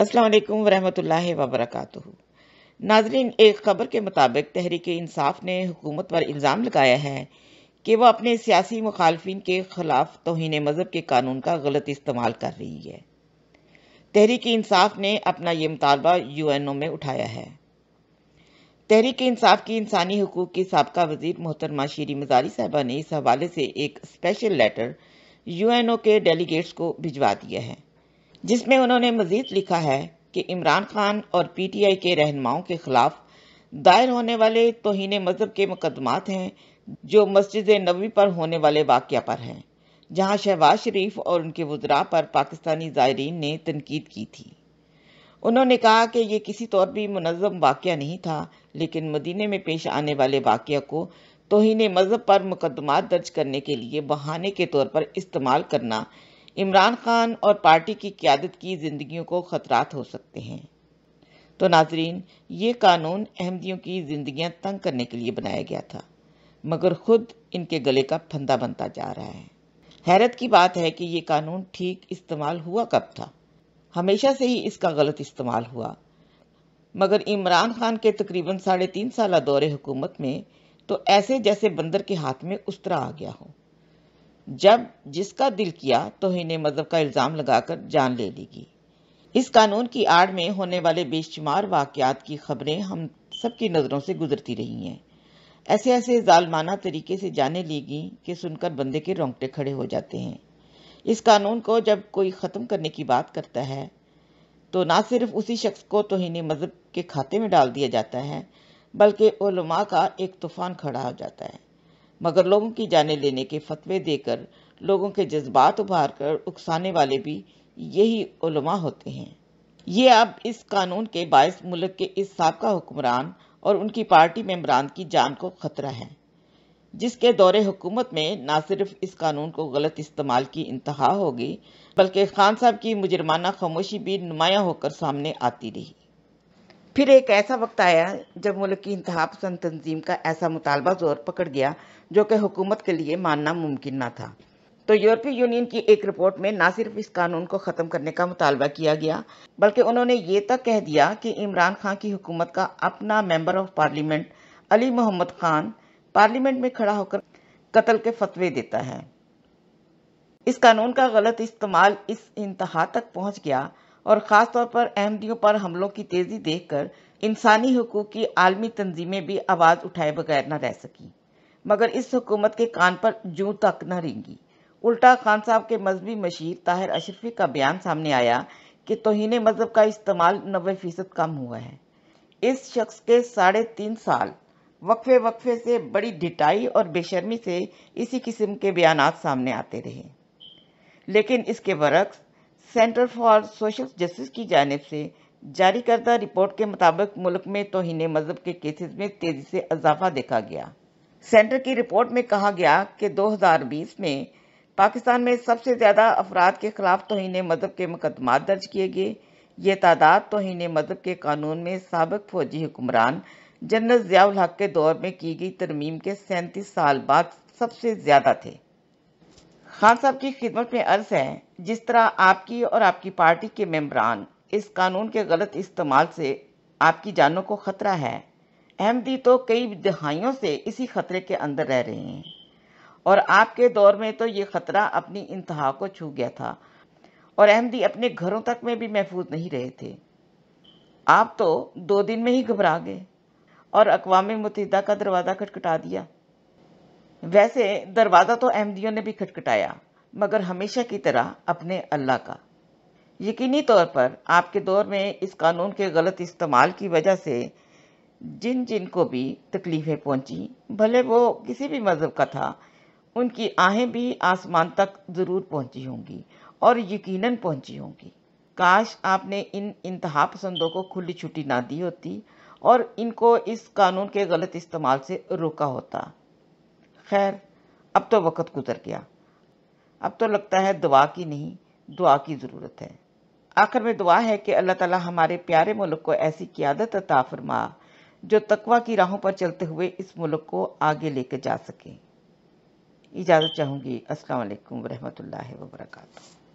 असलकम वरहमल वबरक नाजरीन एक खबर के मुताबिक तहरीक इंसाफ ने हुकूमत पर इल्ज़ाम लगाया है कि वह अपने सियासी मुखालफन के खिलाफ तोहन मज़हब के कानून का गलत इस्तेमाल कर रही है तहरीक इंसाफ ने अपना ये मुतालबा यू एन ओ में उठाया है तहरीक इंसाफ की इंसानी हकूक़ की सबका वजीर मोहतरमा शीरी मजारी साहबा ने इस हवाले से एक special letter U N O के डेलीगेट्स को भिजवा दिया है जिसमें उन्होंने मजीद लिखा है कि इमरान खान और पीटीआई के रहनुमाओं के खिलाफ दायर होने वाले तोहन मजहब के मुकदमात हैं जो मस्जिद नबी पर होने वाले वाक्य पर हैं जहां शहबाज शरीफ और उनके वजरा पर पाकिस्तानी ज़ायरीन ने तनकीद की थी उन्होंने कहा कि यह किसी तौर भी मनज़म वाक़ नहीं था लेकिन मदीने में पेश आने वाले वाक्य को तोहन मज़हब पर मुकदमा दर्ज करने के लिए बहाने के तौर पर इस्तेमाल करना इमरान खान और पार्टी की क्यादत की जिंदगियों को खतरात हो सकते हैं तो नाजरीन ये कानून अहमदियों की जिंदगियां तंग करने के लिए बनाया गया था मगर खुद इनके गले का फंदा बनता जा रहा है हैरत की बात है कि ये कानून ठीक इस्तेमाल हुआ कब था हमेशा से ही इसका गलत इस्तेमाल हुआ मगर इमरान खान के तकरीबन साढ़े तीन साल दौरे हुकूमत में तो ऐसे जैसे बंदर के हाथ में उस तरह आ गया हो जब जिसका दिल किया तो इन्हें मजहब का इल्ज़ाम लगाकर जान ले लेगी इस कानून की आड़ में होने वाले बेशुमार वाक़ात की खबरें हम सबकी नज़रों से गुजरती रही हैं ऐसे ऐसे जालमाना तरीके से जाने लेगी कि सुनकर बंदे के रोंगटे खड़े हो जाते हैं इस कानून को जब कोई ख़त्म करने की बात करता है तो ना सिर्फ उसी शख्स को तोहनी मज़हब के खाते में डाल दिया जाता है बल्कि का एक तूफ़ान खड़ा हो जाता है मगर लोगों की जाने लेने के फतवे देकर लोगों के जज्बात उभार कर उकसाने वाले भी यही उलमा होते हैं ये अब इस कानून के बायस मुल्क के इस सबका हुक्मरान और उनकी पार्टी मेम्बरान की जान को खतरा है जिसके दौरे हुकूमत में न सिर्फ इस कानून को गलत इस्तेमाल की इंतहा होगी बल्कि खान साहब की मुजरमाना खामोशी भी नुमाया होकर सामने आती रही फिर एक ऐसा वक्त आया जब मुल्क की इंतहा पसंद तंजीम का ऐसा मुतालबा जोर पकड़ गया जो कि हुकूमत के लिए मानना मुमकिन ना था तो यूरोपीय यूनियन की एक रिपोर्ट में न सिर्फ इस कानून को ख़त्म करने का मुतालबा किया गया बल्कि उन्होंने ये तक कह दिया कि इमरान खान की हुकूमत का अपना member of parliament Ali Mohammad Khan parliament में खड़ा होकर कत्ल के फतवे देता है इस कानून का गलत इस्तेमाल इस इंतहा तक पहुंच गया और ख़ासतौर पर अहमदियों पर हमलों की तेज़ी देखकर इंसानी हकूक़ की आलमी तंजीमें भी आवाज़ उठाए बगैर न रह सकी मगर इस हुकूमत के कान पर जू तक न रेंगी उल्टा खान साहब के मजहबी मशीर ताहिर अशरफी का बयान सामने आया कि तोहन मजहब का इस्तेमाल नबे फीसद कम हुआ है इस शख्स के साढ़े तीन साल वक्फे वक्फे से बड़ी ढिटाई और बेशर्मी से इसी किस्म के बयान सामने आते रहे लेकिन इसके बरक्स सेंटर फॉर सोशल जस्टिस की जानब से जारी करदा रिपोर्ट के मुताबिक मुल्क में तोहन मजहब के केसेस में तेज़ी से इजाफा देखा गया सेंटर की रिपोर्ट में कहा गया कि 2020 में पाकिस्तान में सबसे ज़्यादा अफराद के खिलाफ तोहन मजहब के मुकदमा दर्ज किए गए यह तादाद तोहन मजहब के कानून में सबक फौजी हुक्मरान जनरल जियाउल हक के दौर में की गई तरमीम के सैंतीस साल बाद सबसे ज़्यादा थे खान साहब की खिदमत में अर्ज है जिस तरह आपकी और आपकी पार्टी के मेम्बरान इस कानून के गलत इस्तेमाल से आपकी जानों को ख़तरा है अहमदी तो कई दहाइयों से इसी खतरे के अंदर रह रहे हैं और आपके दौर में तो ये ख़तरा अपनी इंतहा को छू गया था और अहमदी अपने घरों तक में भी महफूज नहीं रहे थे आप तो दो दिन में ही घबरा गए और अकवा मुतहदा का दरवाज़ा खटखटा दिया वैसे दरवाज़ा तो अहमदियों ने भी खटखटाया मगर हमेशा की तरह अपने अल्लाह का यकीनी तौर पर आपके दौर में इस कानून के गलत इस्तेमाल की वजह से जिन जिन को भी तकलीफ़ें पहुंची भले वो किसी भी मज़हब का था उनकी आहें भी आसमान तक ज़रूर पहुंची होंगी और यकीनन पहुंची होंगी काश आपने इन इंतहा पसंदों को खुली छुट्टी ना दी होती और इनको इस कानून के गलत इस्तेमाल से रोका होता खैर अब तो वक़्त गुजर गया अब तो लगता है दुआ की नहीं दुआ की ज़रूरत है आखिर में दुआ है कि अल्लाह ताला हमारे प्यारे मुल्क को ऐसी क्यादत अता फरमा जो तकवा की राहों पर चलते हुए इस मुल्क को आगे लेकर जा सके इजाज़त चाहूँगी अस्सलाम वालेकुम वरहमतुल्लाहि